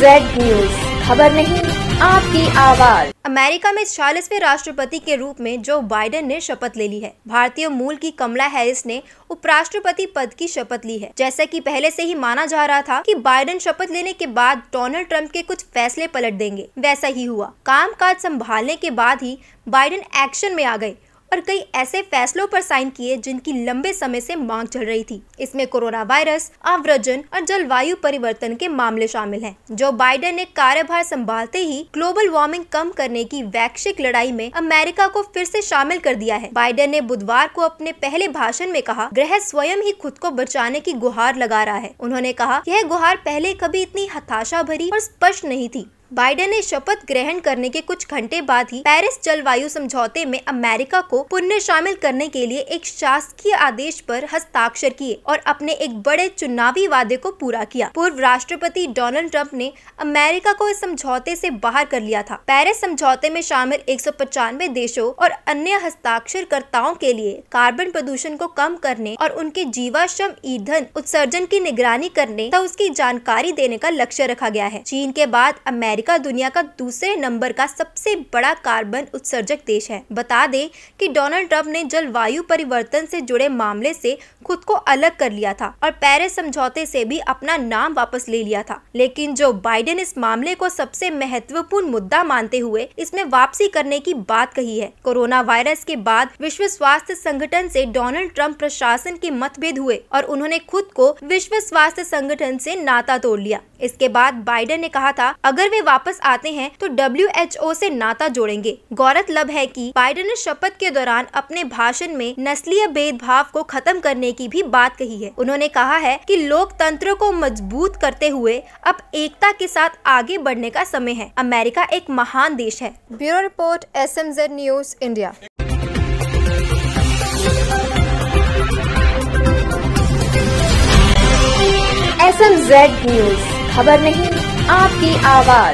Z news खबर नहीं आपकी आवाज अमेरिका में छियालीसवे राष्ट्रपति के रूप में जो बाइडेन ने शपथ ले ली है भारतीय मूल की कमला हैरिस ने उपराष्ट्रपति पद की शपथ ली है जैसा कि पहले से ही माना जा रहा था कि बाइडेन शपथ लेने के बाद डोनाल्ड ट्रंप के कुछ फैसले पलट देंगे वैसा ही हुआ कामकाज संभालने के बाद ही बाइडेन एक्शन में आ गए और कई ऐसे फैसलों पर साइन किए जिनकी लंबे समय से मांग चल रही थी इसमें कोरोना वायरस आव्रजन और जलवायु परिवर्तन के मामले शामिल हैं। जो बाइडेन ने कार्यभार संभालते ही ग्लोबल वार्मिंग कम करने की वैश्विक लड़ाई में अमेरिका को फिर से शामिल कर दिया है बाइडेन ने बुधवार को अपने पहले भाषण में कहा ग्रह स्वयं ही खुद को बचाने की गुहार लगा रहा है उन्होंने कहा यह गुहार पहले कभी इतनी हताशा भरी और स्पष्ट नहीं थी बाइडेन ने शपथ ग्रहण करने के कुछ घंटे बाद ही पेरिस जलवायु समझौते में अमेरिका को पुनः शामिल करने के लिए एक शासकीय आदेश पर हस्ताक्षर किए और अपने एक बड़े चुनावी वादे को पूरा किया पूर्व राष्ट्रपति डोनाल्ड ट्रंप ने अमेरिका को इस समझौते से बाहर कर लिया था पेरिस समझौते में शामिल एक देशों और अन्य हस्ताक्षरकर्ताओं के लिए कार्बन प्रदूषण को कम करने और उनके जीवाश्म ईंधन उत्सर्जन की निगरानी करने तथा उसकी जानकारी देने का लक्ष्य रखा गया है चीन के बाद अमेरिका अमेरिका दुनिया का दूसरे नंबर का सबसे बड़ा कार्बन उत्सर्जक देश है बता दें कि डोनाल्ड ट्रंप ने जलवायु परिवर्तन से जुड़े मामले से खुद को अलग कर लिया था और पेरिस समझौते से भी अपना नाम वापस ले लिया था लेकिन जो बाइडेन इस मामले को सबसे महत्वपूर्ण मुद्दा मानते हुए इसमें वापसी करने की बात कही है कोरोना वायरस के बाद विश्व स्वास्थ्य संगठन से डोनाल्ड ट्रंप प्रशासन के मतभेद हुए और उन्होंने खुद को विश्व स्वास्थ्य संगठन से नाता तोड़ लिया इसके बाद बाइडेन ने कहा था अगर वे वापस आते हैं तो डब्ल्यू एच ओ ऐसी नाता जोड़ेंगे गौरतलब है कि बाइडन ने शपथ के दौरान अपने भाषण में नस्लीय भेदभाव को खत्म करने की भी बात कही है उन्होंने कहा है कि लोकतंत्र को मजबूत करते हुए अब एकता के साथ आगे बढ़ने का समय है अमेरिका एक महान देश है bureau report S M Z news India S M Z news खबर नहीं आपकी आवाज